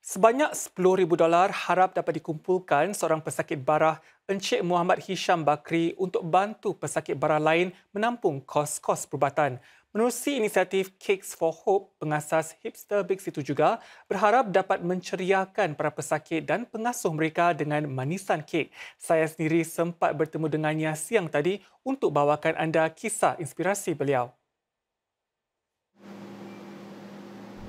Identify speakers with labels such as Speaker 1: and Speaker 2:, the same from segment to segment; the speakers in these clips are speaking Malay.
Speaker 1: Sebanyak $10,000 dolar harap dapat dikumpulkan seorang pesakit barah Encik Muhammad Hisham Bakri untuk bantu pesakit barah lain menampung kos-kos perubatan. Menerusi inisiatif Cakes for Hope, pengasas Hipster Big City juga berharap dapat menceriakan para pesakit dan pengasuh mereka dengan manisan kek. Saya sendiri sempat bertemu dengannya siang tadi untuk bawakan anda kisah inspirasi beliau.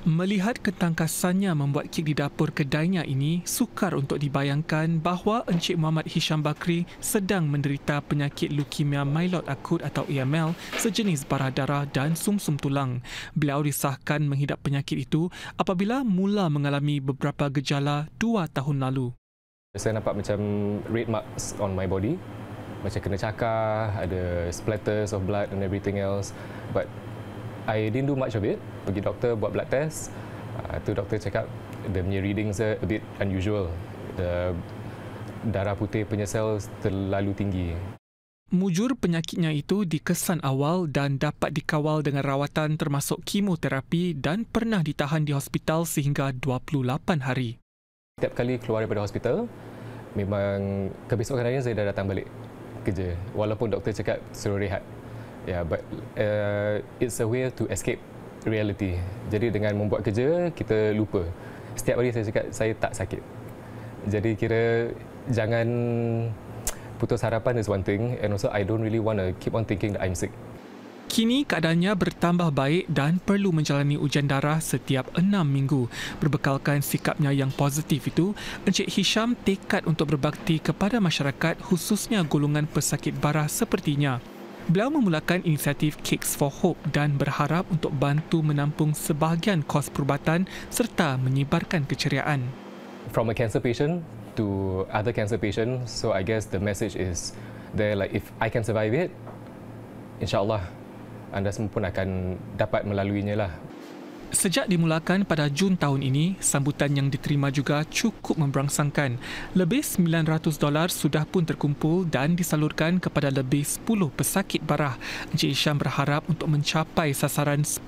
Speaker 1: Melihat ketangkasannya membuat kek di dapur kedainya ini, sukar untuk dibayangkan bahawa Encik Muhammad Hisham Bakri sedang menderita penyakit leukemia myeloid akut atau AML sejenis parah darah dan sumsum tulang. Beliau disahkan menghidap penyakit itu apabila mula mengalami beberapa gejala dua tahun lalu.
Speaker 2: Saya nampak macam red marks on my body. Macam kena cakar, ada splatters of blood and everything else. But I didn't do much of it. Pergi doktor buat blood test. Uh, tu doktor cakap dia punya readings a bit unusual. The darah putih punya sel terlalu tinggi.
Speaker 1: Mujur penyakitnya itu dikesan awal dan dapat dikawal dengan rawatan termasuk kemoterapi dan pernah ditahan di hospital sehingga 28 hari.
Speaker 2: Setiap kali keluar daripada hospital, memang kebesokan hari saya dah datang balik kerja walaupun doktor cakap suruh rehat yeah, but uh, it's a way to escape reality. Jadi dengan membuat kerja kita lupa. Setiap hari saya cakap saya tak sakit. Jadi kira jangan putus harapan is one thing and also I don't really want to keep on thinking that I'm sick.
Speaker 1: Kini keadaannya bertambah baik dan perlu menjalani ujian darah setiap enam minggu. Berbekalkan sikapnya yang positif itu, Encik Hisham tekad untuk berbakti kepada masyarakat khususnya golongan pesakit barah sepertinya. Beliau memulakan inisiatif Cakes for Hope dan berharap untuk bantu menampung sebahagian kos perubatan serta menyebarkan keceriaan.
Speaker 2: From a cancer patient to other cancer patient, so I guess the message is there like if I can survive it, insyaAllah anda semua pun akan dapat melaluinya lah
Speaker 1: Sejak dimulakan pada Jun tahun ini, sambutan yang diterima juga cukup memberangsangkan. Lebih 900 dolar sudah pun terkumpul dan disalurkan kepada lebih 10 pesakit barah. Encik Isham berharap untuk mencapai sasaran 10,000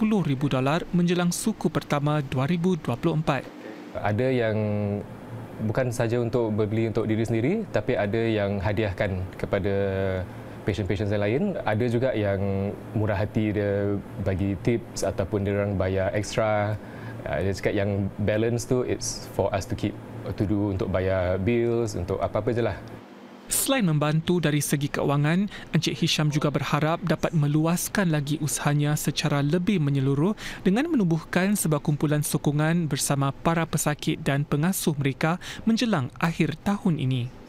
Speaker 1: dolar menjelang suku pertama 2024.
Speaker 2: Ada yang bukan saja untuk beli untuk diri sendiri, tapi ada yang hadiahkan kepada patient-patient yang lain. Ada juga yang murah hati dia bagi tips ataupun dia orang bayar extra. Ah, dia cakap yang balance tu it's for us to keep to do untuk bayar bills, untuk apa-apa je lah.
Speaker 1: Selain membantu dari segi keuangan, Encik Hisham juga berharap dapat meluaskan lagi usahanya secara lebih menyeluruh dengan menubuhkan sebuah kumpulan sokongan bersama para pesakit dan pengasuh mereka menjelang akhir tahun ini.